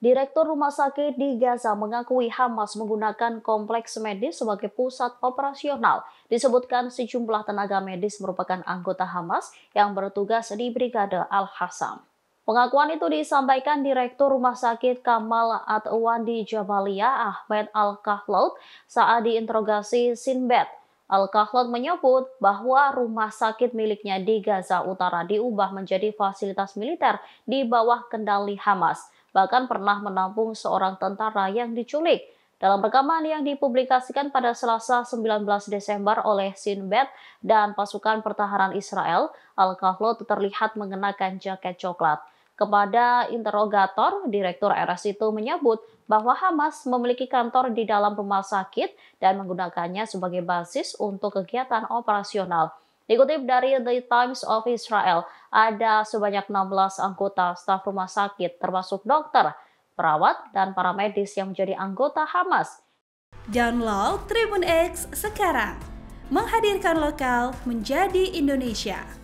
Direktur Rumah Sakit di Gaza mengakui Hamas menggunakan kompleks medis sebagai pusat operasional. Disebutkan sejumlah tenaga medis merupakan anggota Hamas yang bertugas di Brigade Al-Hassam. Pengakuan itu disampaikan Direktur Rumah Sakit Kamal Atwan di Jabalia Ahmed Al-Kahlaut saat diinterogasi Sinbad. Al-Kahlaut menyebut bahwa rumah sakit miliknya di Gaza Utara diubah menjadi fasilitas militer di bawah kendali Hamas bahkan pernah menampung seorang tentara yang diculik. Dalam rekaman yang dipublikasikan pada Selasa 19 Desember oleh Sinbad dan pasukan pertahanan Israel, al Kahlot terlihat mengenakan jaket coklat. Kepada interogator, Direktur RS itu menyebut bahwa Hamas memiliki kantor di dalam rumah sakit dan menggunakannya sebagai basis untuk kegiatan operasional. Dikutip dari The Times of Israel, ada sebanyak 16 anggota staf rumah sakit termasuk dokter, perawat, dan para medis yang menjadi anggota Hamas. Download Tribun X sekarang. Menghadirkan lokal menjadi Indonesia.